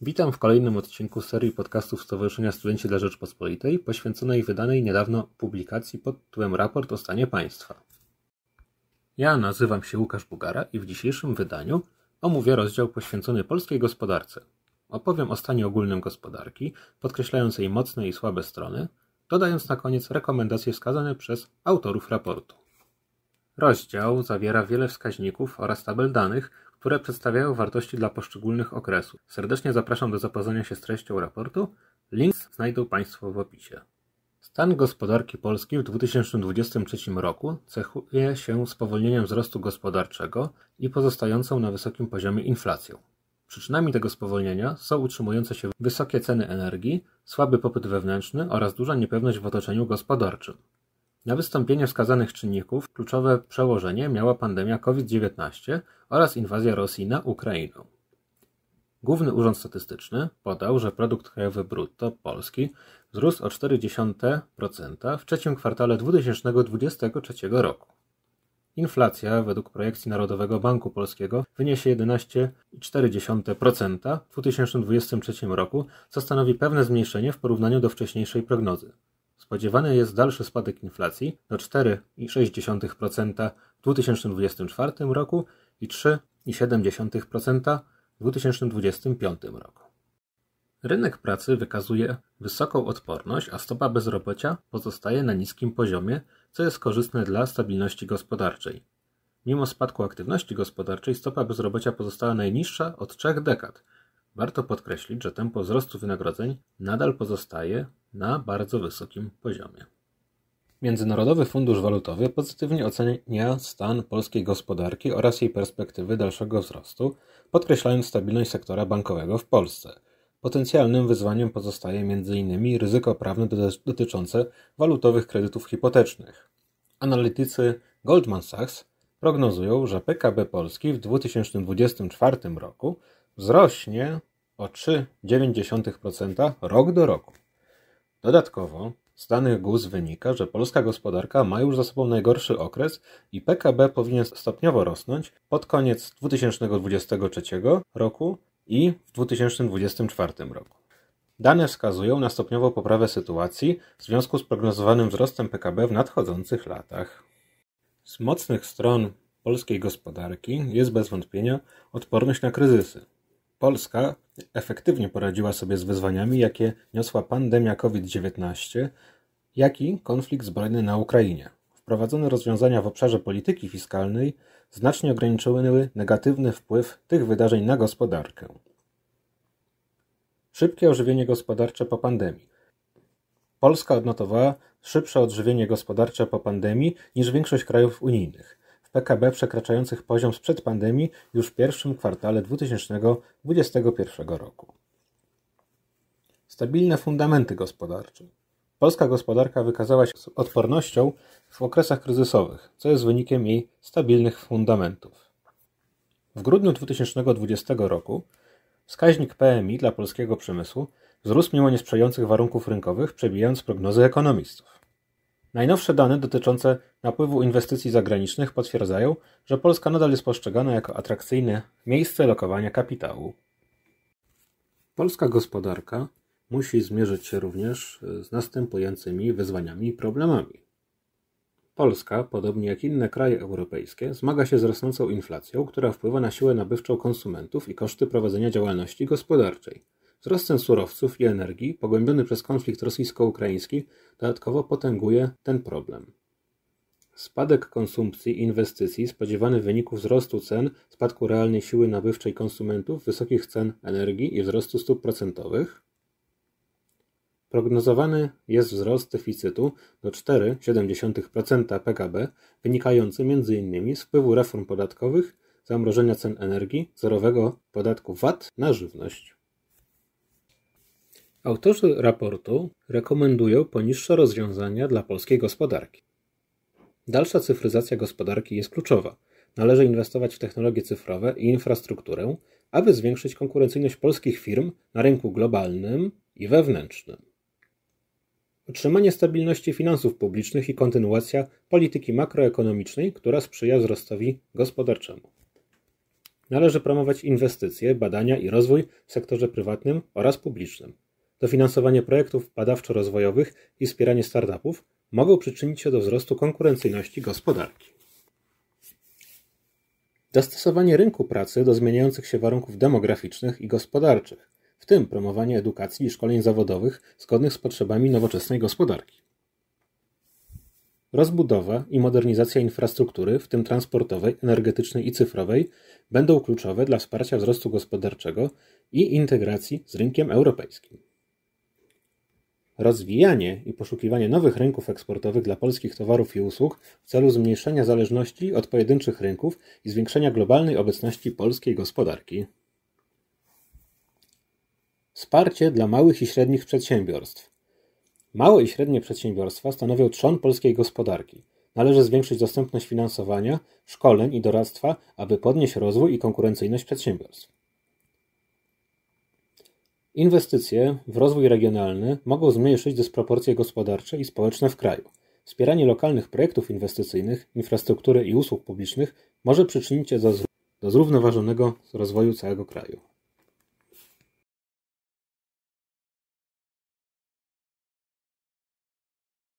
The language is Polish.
Witam w kolejnym odcinku serii podcastów Stowarzyszenia Studenci dla Rzeczpospolitej, poświęconej wydanej niedawno publikacji pod tytułem Raport o stanie państwa. Ja nazywam się Łukasz Bugara i w dzisiejszym wydaniu omówię rozdział poświęcony polskiej gospodarce. Opowiem o stanie ogólnym gospodarki, podkreślając jej mocne i słabe strony, dodając na koniec rekomendacje wskazane przez autorów raportu. Rozdział zawiera wiele wskaźników oraz tabel danych, które przedstawiają wartości dla poszczególnych okresów. Serdecznie zapraszam do zapoznania się z treścią raportu. Link znajdą Państwo w opisie. Stan gospodarki Polski w 2023 roku cechuje się spowolnieniem wzrostu gospodarczego i pozostającą na wysokim poziomie inflacją. Przyczynami tego spowolnienia są utrzymujące się wysokie ceny energii, słaby popyt wewnętrzny oraz duża niepewność w otoczeniu gospodarczym. Na wystąpienie wskazanych czynników kluczowe przełożenie miała pandemia COVID-19 oraz inwazja Rosji na Ukrainę. Główny Urząd Statystyczny podał, że produkt krajowy brutto Polski wzrósł o 0,4% w trzecim kwartale 2023 roku. Inflacja według projekcji Narodowego Banku Polskiego wyniesie 11,4% w 2023 roku, co stanowi pewne zmniejszenie w porównaniu do wcześniejszej prognozy. Spodziewany jest dalszy spadek inflacji do 4,6% w 2024 roku i 3,7% w 2025 roku. Rynek pracy wykazuje wysoką odporność, a stopa bezrobocia pozostaje na niskim poziomie, co jest korzystne dla stabilności gospodarczej. Mimo spadku aktywności gospodarczej stopa bezrobocia pozostała najniższa od trzech dekad – Warto podkreślić, że tempo wzrostu wynagrodzeń nadal pozostaje na bardzo wysokim poziomie. Międzynarodowy Fundusz Walutowy pozytywnie ocenia stan polskiej gospodarki oraz jej perspektywy dalszego wzrostu, podkreślając stabilność sektora bankowego w Polsce. Potencjalnym wyzwaniem pozostaje m.in. ryzyko prawne dotyczące walutowych kredytów hipotecznych. Analitycy Goldman Sachs prognozują, że PKB Polski w 2024 roku wzrośnie o 3,9% rok do roku. Dodatkowo z danych GUS wynika, że polska gospodarka ma już za sobą najgorszy okres i PKB powinien stopniowo rosnąć pod koniec 2023 roku i w 2024 roku. Dane wskazują na stopniową poprawę sytuacji w związku z prognozowanym wzrostem PKB w nadchodzących latach. Z mocnych stron polskiej gospodarki jest bez wątpienia odporność na kryzysy. Polska efektywnie poradziła sobie z wyzwaniami, jakie niosła pandemia COVID-19, jak i konflikt zbrojny na Ukrainie. Wprowadzone rozwiązania w obszarze polityki fiskalnej znacznie ograniczyły negatywny wpływ tych wydarzeń na gospodarkę. Szybkie ożywienie gospodarcze po pandemii. Polska odnotowała szybsze odżywienie gospodarcze po pandemii niż większość krajów unijnych. PKB przekraczających poziom sprzed pandemii już w pierwszym kwartale 2021 roku. Stabilne fundamenty gospodarcze. Polska gospodarka wykazała się odpornością w okresach kryzysowych, co jest wynikiem jej stabilnych fundamentów. W grudniu 2020 roku wskaźnik PMI dla polskiego przemysłu wzrósł mimo niesprzyjających warunków rynkowych, przebijając prognozy ekonomistów. Najnowsze dane dotyczące napływu inwestycji zagranicznych potwierdzają, że Polska nadal jest postrzegana jako atrakcyjne miejsce lokowania kapitału. Polska gospodarka musi zmierzyć się również z następującymi wyzwaniami i problemami. Polska, podobnie jak inne kraje europejskie, zmaga się z rosnącą inflacją, która wpływa na siłę nabywczą konsumentów i koszty prowadzenia działalności gospodarczej. Wzrost cen surowców i energii, pogłębiony przez konflikt rosyjsko-ukraiński, dodatkowo potęguje ten problem. Spadek konsumpcji i inwestycji spodziewany w wyniku wzrostu cen, spadku realnej siły nabywczej konsumentów, wysokich cen energii i wzrostu stóp procentowych. Prognozowany jest wzrost deficytu do 4,7% PKB, wynikający m.in. z wpływu reform podatkowych, zamrożenia cen energii, zerowego podatku VAT na żywność. Autorzy raportu rekomendują poniższe rozwiązania dla polskiej gospodarki. Dalsza cyfryzacja gospodarki jest kluczowa. Należy inwestować w technologie cyfrowe i infrastrukturę, aby zwiększyć konkurencyjność polskich firm na rynku globalnym i wewnętrznym. Utrzymanie stabilności finansów publicznych i kontynuacja polityki makroekonomicznej, która sprzyja wzrostowi gospodarczemu. Należy promować inwestycje, badania i rozwój w sektorze prywatnym oraz publicznym dofinansowanie projektów badawczo-rozwojowych i wspieranie startupów mogą przyczynić się do wzrostu konkurencyjności gospodarki. Dostosowanie rynku pracy do zmieniających się warunków demograficznych i gospodarczych, w tym promowanie edukacji i szkoleń zawodowych zgodnych z potrzebami nowoczesnej gospodarki. Rozbudowa i modernizacja infrastruktury, w tym transportowej, energetycznej i cyfrowej, będą kluczowe dla wsparcia wzrostu gospodarczego i integracji z rynkiem europejskim. Rozwijanie i poszukiwanie nowych rynków eksportowych dla polskich towarów i usług w celu zmniejszenia zależności od pojedynczych rynków i zwiększenia globalnej obecności polskiej gospodarki. Wsparcie dla małych i średnich przedsiębiorstw. Małe i średnie przedsiębiorstwa stanowią trzon polskiej gospodarki. Należy zwiększyć dostępność finansowania, szkoleń i doradztwa, aby podnieść rozwój i konkurencyjność przedsiębiorstw. Inwestycje w rozwój regionalny mogą zmniejszyć dysproporcje gospodarcze i społeczne w kraju. Wspieranie lokalnych projektów inwestycyjnych, infrastruktury i usług publicznych może przyczynić się do, do zrównoważonego rozwoju całego kraju.